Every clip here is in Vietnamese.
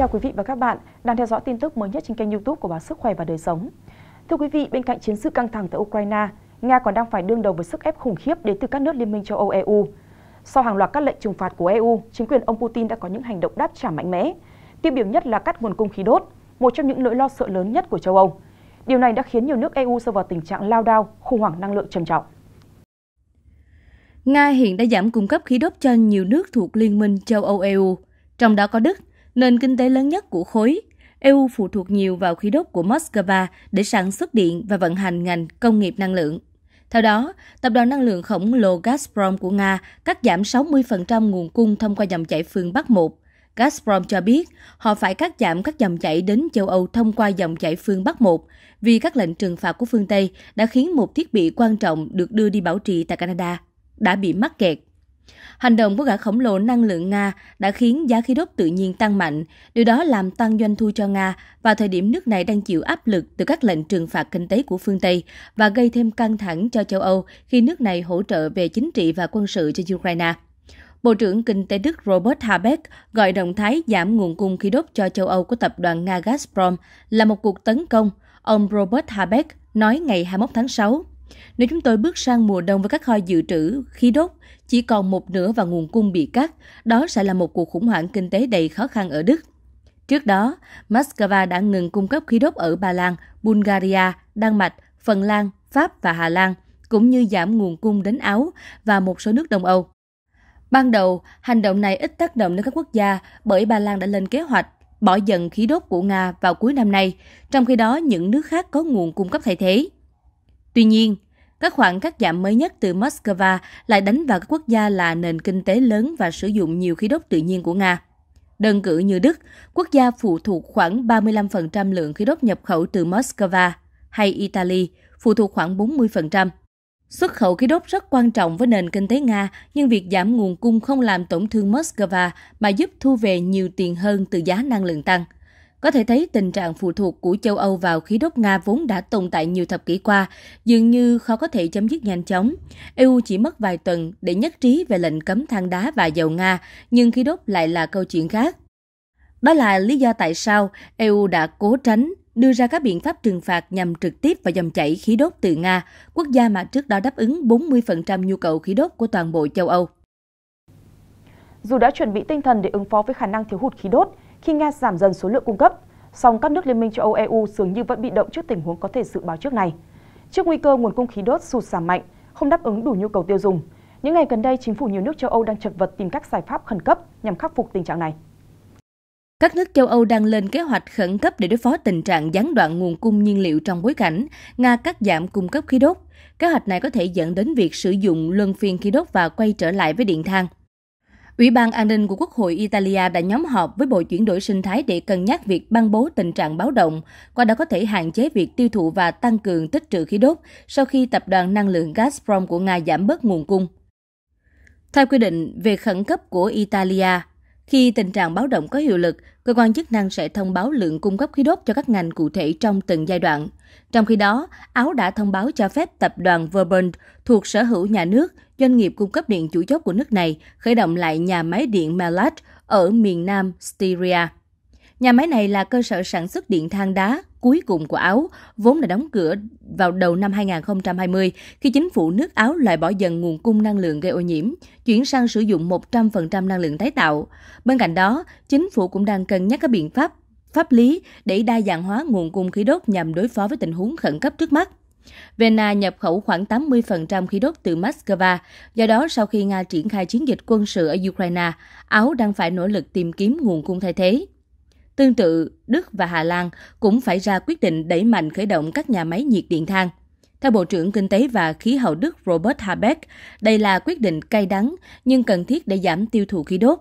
chào quý vị và các bạn đang theo dõi tin tức mới nhất trên kênh youtube của báo Sức khỏe và Đời sống. Thưa quý vị, bên cạnh chiến sự căng thẳng tại Ukraine, Nga còn đang phải đương đầu với sức ép khủng khiếp đến từ các nước Liên minh châu Âu EU. Sau hàng loạt các lệnh trừng phạt của EU, chính quyền ông Putin đã có những hành động đáp trả mạnh mẽ. Tiêu biểu nhất là cắt nguồn cung khí đốt, một trong những nỗi lo sợ lớn nhất của châu Âu. Điều này đã khiến nhiều nước EU rơi vào tình trạng lao đao, khủng hoảng năng lượng trầm trọng. Nga hiện đã giảm cung cấp khí đốt cho nhiều nước thuộc Liên minh châu Âu EU, trong đó có Đức, Nền kinh tế lớn nhất của khối, EU phụ thuộc nhiều vào khí đốt của Moscow để sản xuất điện và vận hành ngành công nghiệp năng lượng. Theo đó, tập đoàn năng lượng khổng lồ Gazprom của Nga cắt giảm 60% nguồn cung thông qua dòng chảy phương Bắc 1. Gazprom cho biết họ phải cắt giảm các dòng chảy đến châu Âu thông qua dòng chảy phương Bắc 1 vì các lệnh trừng phạt của phương Tây đã khiến một thiết bị quan trọng được đưa đi bảo trì tại Canada đã bị mắc kẹt. Hành động của gã khổng lồ năng lượng Nga đã khiến giá khí đốt tự nhiên tăng mạnh, điều đó làm tăng doanh thu cho Nga vào thời điểm nước này đang chịu áp lực từ các lệnh trừng phạt kinh tế của phương Tây và gây thêm căng thẳng cho châu Âu khi nước này hỗ trợ về chính trị và quân sự cho Ukraine. Bộ trưởng Kinh tế Đức Robert Habeck gọi động thái giảm nguồn cung khí đốt cho châu Âu của tập đoàn Nga Gazprom là một cuộc tấn công. Ông Robert Habeck nói ngày 21 tháng 6 nếu chúng tôi bước sang mùa đông với các kho dự trữ, khí đốt chỉ còn một nửa và nguồn cung bị cắt, đó sẽ là một cuộc khủng hoảng kinh tế đầy khó khăn ở Đức. Trước đó, Moscow đã ngừng cung cấp khí đốt ở Ba Lan, Bulgaria, Đan Mạch, Phần Lan, Pháp và Hà Lan, cũng như giảm nguồn cung đến Áo và một số nước Đông Âu. Ban đầu, hành động này ít tác động đến các quốc gia bởi Ba Lan đã lên kế hoạch bỏ dần khí đốt của Nga vào cuối năm nay, trong khi đó những nước khác có nguồn cung cấp thay thế. Tuy nhiên, các khoản cắt giảm mới nhất từ Moscow lại đánh vào các quốc gia là nền kinh tế lớn và sử dụng nhiều khí đốt tự nhiên của Nga. Đơn cử như Đức, quốc gia phụ thuộc khoảng 35% lượng khí đốt nhập khẩu từ Moscow, hay Italy, phụ thuộc khoảng 40%. Xuất khẩu khí đốt rất quan trọng với nền kinh tế Nga, nhưng việc giảm nguồn cung không làm tổn thương Moscow mà giúp thu về nhiều tiền hơn từ giá năng lượng tăng. Có thể thấy tình trạng phụ thuộc của châu Âu vào khí đốt Nga vốn đã tồn tại nhiều thập kỷ qua, dường như khó có thể chấm dứt nhanh chóng. EU chỉ mất vài tuần để nhất trí về lệnh cấm than đá và dầu Nga, nhưng khí đốt lại là câu chuyện khác. Đó là lý do tại sao EU đã cố tránh đưa ra các biện pháp trừng phạt nhằm trực tiếp vào dòng chảy khí đốt từ Nga, quốc gia mà trước đó đáp ứng 40% nhu cầu khí đốt của toàn bộ châu Âu. Dù đã chuẩn bị tinh thần để ứng phó với khả năng thiếu hụt khí đốt, khi Nga giảm dần số lượng cung cấp, song các nước Liên minh châu Âu EU dường như vẫn bị động trước tình huống có thể dự báo trước này. Trước nguy cơ nguồn cung khí đốt sụt giảm mạnh, không đáp ứng đủ nhu cầu tiêu dùng, những ngày gần đây chính phủ nhiều nước châu Âu đang chật vật tìm các giải pháp khẩn cấp nhằm khắc phục tình trạng này. Các nước châu Âu đang lên kế hoạch khẩn cấp để đối phó tình trạng gián đoạn nguồn cung nhiên liệu trong bối cảnh Nga cắt giảm cung cấp khí đốt. Kế hoạch này có thể dẫn đến việc sử dụng luân phiên khí đốt và quay trở lại với điện than. Ủy ban An ninh của Quốc hội Italia đã nhóm họp với Bộ chuyển đổi sinh thái để cân nhắc việc ban bố tình trạng báo động, qua đó có thể hạn chế việc tiêu thụ và tăng cường tích trữ khí đốt sau khi tập đoàn năng lượng Gazprom của Nga giảm bớt nguồn cung. Theo quy định về khẩn cấp của Italia, khi tình trạng báo động có hiệu lực, cơ quan chức năng sẽ thông báo lượng cung cấp khí đốt cho các ngành cụ thể trong từng giai đoạn. Trong khi đó, Áo đã thông báo cho phép tập đoàn Verbund thuộc sở hữu nhà nước, doanh nghiệp cung cấp điện chủ chốt của nước này, khởi động lại nhà máy điện Malat ở miền nam Styria. Nhà máy này là cơ sở sản xuất điện than đá, cuối cùng của Áo, vốn đã đóng cửa vào đầu năm 2020 khi chính phủ nước Áo loại bỏ dần nguồn cung năng lượng gây ô nhiễm, chuyển sang sử dụng 100% năng lượng tái tạo. Bên cạnh đó, chính phủ cũng đang cân nhắc các biện pháp pháp lý để đa dạng hóa nguồn cung khí đốt nhằm đối phó với tình huống khẩn cấp trước mắt. Vienna nhập khẩu khoảng 80% khí đốt từ Moscow, do đó sau khi Nga triển khai chiến dịch quân sự ở Ukraine, Áo đang phải nỗ lực tìm kiếm nguồn cung thay thế. Tương tự, Đức và Hà Lan cũng phải ra quyết định đẩy mạnh khởi động các nhà máy nhiệt điện than. Theo Bộ trưởng Kinh tế và Khí hậu Đức Robert Habeck, đây là quyết định cay đắng nhưng cần thiết để giảm tiêu thụ khí đốt.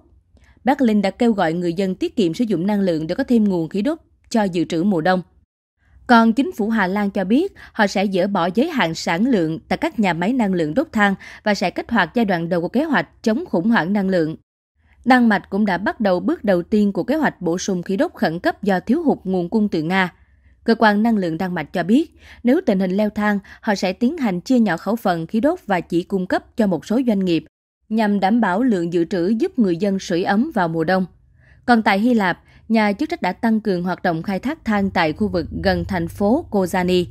Berlin đã kêu gọi người dân tiết kiệm sử dụng năng lượng để có thêm nguồn khí đốt cho dự trữ mùa đông. Còn chính phủ Hà Lan cho biết họ sẽ dỡ bỏ giới hạn sản lượng tại các nhà máy năng lượng đốt than và sẽ kích hoạt giai đoạn đầu của kế hoạch chống khủng hoảng năng lượng Đan Mạch cũng đã bắt đầu bước đầu tiên của kế hoạch bổ sung khí đốt khẩn cấp do thiếu hụt nguồn cung từ Nga. Cơ quan năng lượng Đan Mạch cho biết, nếu tình hình leo thang, họ sẽ tiến hành chia nhỏ khẩu phần khí đốt và chỉ cung cấp cho một số doanh nghiệp, nhằm đảm bảo lượng dự trữ giúp người dân sưởi ấm vào mùa đông. Còn tại Hy Lạp, nhà chức trách đã tăng cường hoạt động khai thác than tại khu vực gần thành phố Kozani.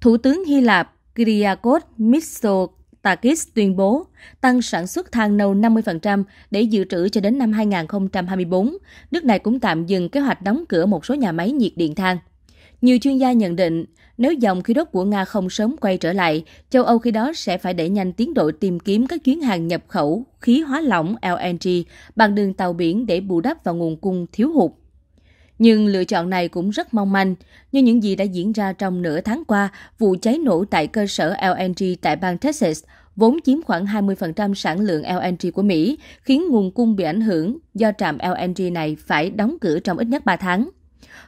Thủ tướng Hy Lạp Kyriakos Mitsotakis Takis tuyên bố tăng sản xuất than nâu 50% để dự trữ cho đến năm 2024. Nước này cũng tạm dừng kế hoạch đóng cửa một số nhà máy nhiệt điện than. Nhiều chuyên gia nhận định, nếu dòng khí đốt của Nga không sớm quay trở lại, châu Âu khi đó sẽ phải đẩy nhanh tiến độ tìm kiếm các chuyến hàng nhập khẩu khí hóa lỏng LNG bằng đường tàu biển để bù đắp vào nguồn cung thiếu hụt nhưng lựa chọn này cũng rất mong manh như những gì đã diễn ra trong nửa tháng qua vụ cháy nổ tại cơ sở LNG tại bang Texas vốn chiếm khoảng 20% sản lượng LNG của Mỹ, khiến nguồn cung bị ảnh hưởng do trạm LNG này phải đóng cửa trong ít nhất 3 tháng.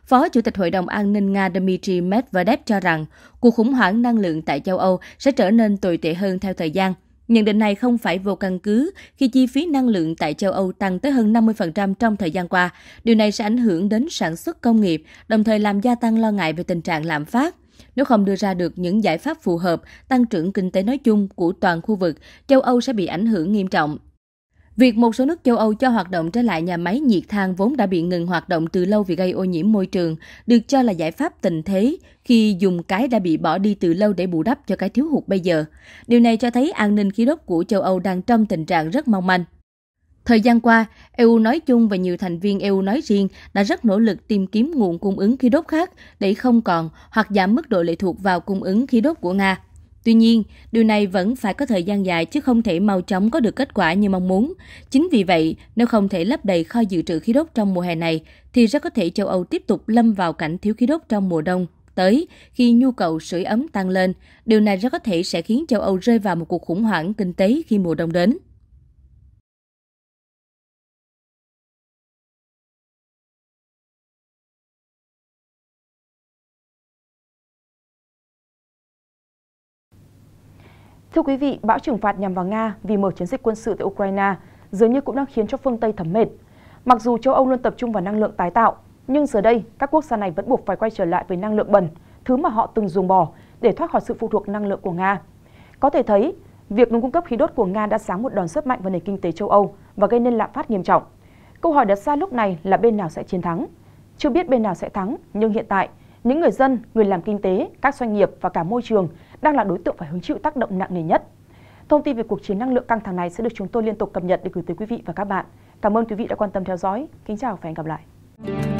Phó Chủ tịch Hội đồng An ninh Nga Dmitry Medvedev cho rằng cuộc khủng hoảng năng lượng tại châu Âu sẽ trở nên tồi tệ hơn theo thời gian Nhận định này không phải vô căn cứ khi chi phí năng lượng tại châu Âu tăng tới hơn 50% trong thời gian qua. Điều này sẽ ảnh hưởng đến sản xuất công nghiệp, đồng thời làm gia tăng lo ngại về tình trạng lạm phát. Nếu không đưa ra được những giải pháp phù hợp, tăng trưởng kinh tế nói chung của toàn khu vực, châu Âu sẽ bị ảnh hưởng nghiêm trọng, Việc một số nước châu Âu cho hoạt động trở lại nhà máy nhiệt than vốn đã bị ngừng hoạt động từ lâu vì gây ô nhiễm môi trường, được cho là giải pháp tình thế khi dùng cái đã bị bỏ đi từ lâu để bù đắp cho cái thiếu hụt bây giờ. Điều này cho thấy an ninh khí đốt của châu Âu đang trong tình trạng rất mong manh. Thời gian qua, EU nói chung và nhiều thành viên EU nói riêng đã rất nỗ lực tìm kiếm nguồn cung ứng khí đốt khác để không còn hoặc giảm mức độ lệ thuộc vào cung ứng khí đốt của Nga. Tuy nhiên, điều này vẫn phải có thời gian dài chứ không thể mau chóng có được kết quả như mong muốn. Chính vì vậy, nếu không thể lấp đầy kho dự trữ khí đốt trong mùa hè này, thì rất có thể châu Âu tiếp tục lâm vào cảnh thiếu khí đốt trong mùa đông tới khi nhu cầu sưởi ấm tăng lên. Điều này rất có thể sẽ khiến châu Âu rơi vào một cuộc khủng hoảng kinh tế khi mùa đông đến. Thưa quý vị, bão trừng phạt nhằm vào Nga vì mở chiến dịch quân sự tại Ukraine dường như cũng đang khiến cho phương Tây thấm mệt. Mặc dù châu Âu luôn tập trung vào năng lượng tái tạo, nhưng giờ đây các quốc gia này vẫn buộc phải quay trở lại với năng lượng bẩn, thứ mà họ từng dùng bỏ để thoát khỏi sự phụ thuộc năng lượng của Nga. Có thể thấy, việc ngừng cung cấp khí đốt của Nga đã sáng một đòn rất mạnh vào nền kinh tế châu Âu và gây nên lạm phát nghiêm trọng. Câu hỏi đặt ra lúc này là bên nào sẽ chiến thắng? Chưa biết bên nào sẽ thắng, nhưng hiện tại, những người dân, người làm kinh tế, các doanh nghiệp và cả môi trường đang là đối tượng phải hứng chịu tác động nặng nề nhất. Thông tin về cuộc chiến năng lượng căng thẳng này sẽ được chúng tôi liên tục cập nhật để gửi tới quý vị và các bạn. Cảm ơn quý vị đã quan tâm theo dõi. Kính chào và hẹn gặp lại.